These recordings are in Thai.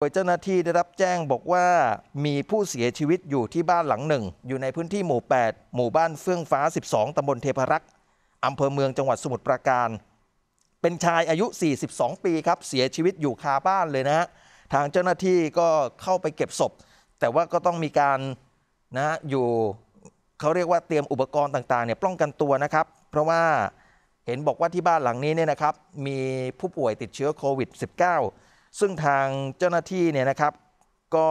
โดยเจ้าหน้าที่ได้รับแจ้งบอกว่ามีผู้เสียชีวิตอยู่ที่บ้านหลังหนึ่ง อยู่ในพื้นที่หมู่ 8 หมู่บ้านเฟื่องฟ้า 12ตำบลเทพรักษ์อำเภอเมืองจังหวัดสมุทรปราการ เป็นชายอายุ 42 ปีครับ เสียชีวิตอยู่คาบ้านเลยนะฮะทางเจ้าหน้าที่ก็เข้าไปเก็บศพแต่ว่าก็ต้องมีการนะอยู่เขาเรียกว่าเตรียมอุปกรณ์ต่างๆเนี่ยป้องกันตัวนะครับ เพราะว่าเห็นบอกว่าที่บ้านหลังนี้เนี่ยนะครับมีผู้ป่วยติดเชื้อโควิด -19 ซึ่งทางเจ้าหน้าที่เนี่ยนะครับก็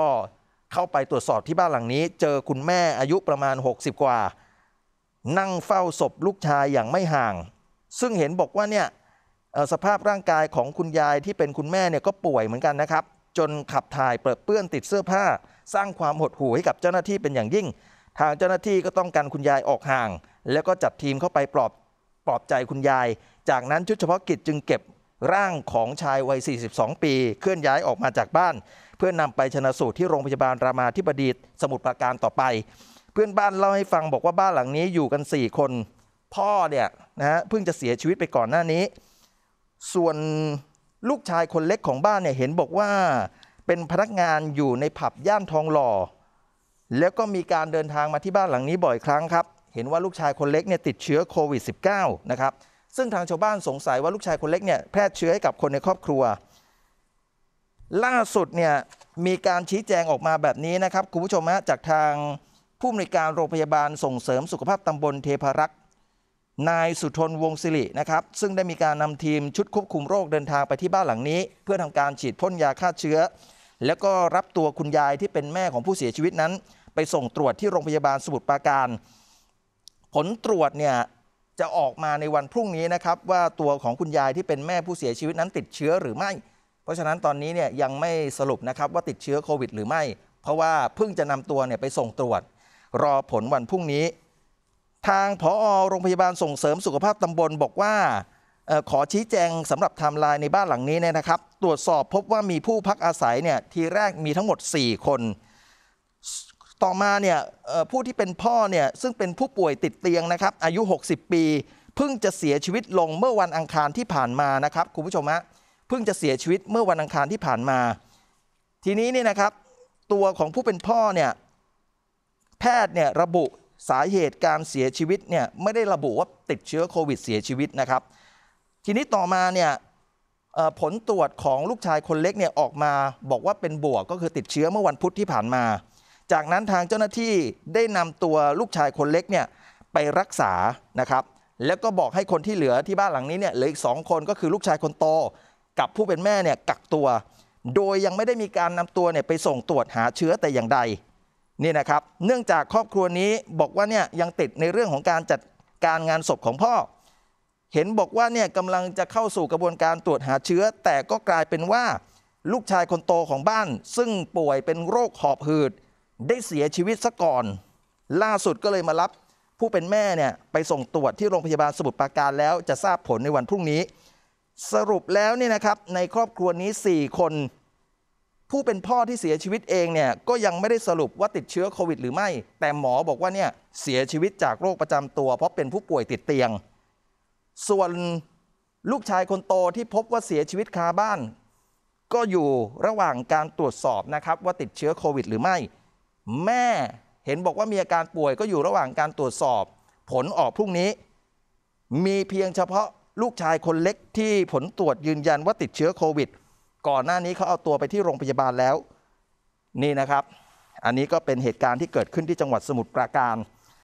เข้าไปตรวจสอบที่บ้านหลังนี้ เจอคุณแม่อายุประมาณ 60 กว่า นั่งเฝ้าศพลูกชายอย่างไม่ห่าง ซึ่งเห็นบอกว่าเนี่ยสภาพร่างกายของคุณยายที่เป็นคุณแม่เนี่ยก็ป่วยเหมือนกันนะครับจนขับถ่ายเปิดเปื้อนติดเสื้อผ้า สร้างความหดหู่ให้กับเจ้าหน้าที่เป็นอย่างยิ่ง ทางเจ้าหน้าที่ก็ต้องการคุณยายออกห่าง แล้วก็จัดทีมเข้าไปปลอบปลอบใจคุณยาย จากนั้นชุดเฉพาะกิจจึงเก็บร่างของชายวัย 42 ปี เคลื่อนย้ายออกมาจากบ้าน เพื่อนนำไปชนะสูตรที่โรงพยาบาลรามาธิบดีสมุทรปราการต่อไป เพื่อนบ้านเล่าให้ฟังบอกว่าบ้านหลังนี้อยู่กัน 4 คนพ่อเนี่ยนะเพิ่งจะเสียชีวิตไปก่อนหน้านี้ ส่วนลูกชายคนเล็กของบ้านเนี่ยเห็นบอกว่าเป็นพนักงานอยู่ในผับย่านทองหล่อ แล้วก็มีการเดินทางมาที่บ้านหลังนี้บ่อยครั้งครับเห็นว่าลูกชายคนเล็กเนี่ยติดเชื้อโควิด -19 นะครับซึ่งทางชาวบ้านสงสัยว่าลูกชายคนเล็กเนี่ยแพร่เชื้อให้กับคนในครอบครัว ล่าสุดเนี่ยมีการชี้แจงออกมาแบบนี้นะครับคุณผู้ชมฮะจากทางผู้อำนวยการโรงพยาบาลส่งเสริมสุขภาพตำบลเทพรักษ์นายสุทนวงศิรินะครับ ซึ่งได้มีการนำทีมชุดควบคุมโรคเดินทางไปที่บ้านหลังนี้ เพื่อทำการฉีดพ่นยาฆ่าเชื้อ แล้วก็รับตัวคุณยายที่เป็นแม่ของผู้เสียชีวิตนั้น ไปส่งตรวจที่โรงพยาบาลสมุทรปราการผลตรวจเนี่ยจะออกมาในวันพรุ่งนี้นะครับว่าตัวของคุณยายที่เป็นแม่ผู้เสียชีวิตนั้นติดเชื้อหรือไม่เพราะฉะนั้นตอนนี้เนี่ยยังไม่สรุปนะครับว่าติดเชื้อโควิดหรือไม่ เพราะว่าเพิ่งจะนำตัวเนี่ยไปส่งตรวจ รอผลวันพรุ่งนี้ ทางผอ โรงพยาบาลส่งเสริมสุขภาพตำบล บอกว่าขอชี้แจงสำหรับไทม์ไลน์ในบ้านหลังนี้เนี่ยนะครับ ตรวจสอบพบว่ามีผู้พักอาศัยเนี่ยทีแรกมีทั้งหมด 4 คนต่อมาเนี่ยผู้ที่เป็นพ่อเนี่ยซึ่งเป็นผู้ป่วยติดเตียงนะครับอายุ 60 ปีเพิ่งจะเสียชีวิตลงเมื่อวันอังคารที่ผ่านมานะครับคุณผู้ชมฮะเพิ่งจะเสียชีวิตเมื่อวันอังคารที่ผ่านมา ทีนี้เนี่ยนะครับ ตัวของผู้เป็นพ่อเนี่ยแพทย์เนี่ยระบุสาเหตุการเสียชีวิตเนี่ยไม่ได้ระบุว่าติดเชื้อโควิดเสียชีวิตนะครับ ทีนี้ต่อมาเนี่ยผลตรวจของลูกชายคนเล็กเนี่ยออกมาบอกว่าเป็นบวกก็คือติดเชื้อเมื่อวันพุธที่ผ่านมาจากนั้นทางเจ้าหน้าที่ได้นำตัวลูกชายคนเล็กเนี่ยไปรักษานะครับแล้วก็บอกให้คนที่เหลือที่บ้านหลังนี้เนี่ยเหลืออีกสองคนก็คือลูกชายคนโต กับผู้เป็นแม่เนี่ยกักตัว โดยยังไม่ได้มีการนำตัวเนี่ยไปส่งตรวจหาเชื้อแต่อย่างใดนี่นะครับ เนื่องจากครอบครัวนี้บอกว่าเนี่ยยังติดในเรื่องของการจัดการงานศพของพ่อ เห็นบอกว่าเนี่ยกำลังจะเข้าสู่กระบวนการตรวจหาเชื้อ แต่ก็กลายเป็นว่า ลูกชายคนโตของบ้านซึ่งป่วยเป็นโรคหอบหืดได้เสียชีวิตซะก่อน ล่าสุดก็เลยมารับผู้เป็นแม่เนี่ยไปส่งตรวจที่โรงพยาบาลสมุทรปราการแล้วจะทราบผลในวันพรุ่งนี้ สรุปแล้วเนี่ยนะครับในครอบครัวนี้ 4 คนผู้เป็นพ่อที่เสียชีวิตเองเนี่ยก็ยังไม่ได้สรุปว่าติดเชื้อโควิด หรือไม่ แต่หมอบอกว่าเนี่ยเสียชีวิตจากโรคประจำตัว เพราะเป็นผู้ป่วยติดเตียง ส่วนลูกชายคนโตที่พบว่าเสียชีวิตคาบ้านก็อยู่ระหว่างการตรวจสอบนะครับว่าติดเชื้อโควิดหรือไม่แม่เห็นบอกว่ามีอาการป่วยก็อยู่ระหว่างการตรวจสอบผลออกพรุ่งนี้ มีเพียงเฉพาะลูกชายคนเล็กที่ผลตรวจยืนยันว่าติดเชื้อโควิด ก่อนหน้านี้เขาเอาตัวไปที่โรงพยาบาลแล้ว นี่นะครับ อันนี้ก็เป็นเหตุการณ์ที่เกิดขึ้นที่จังหวัดสมุทรปราการ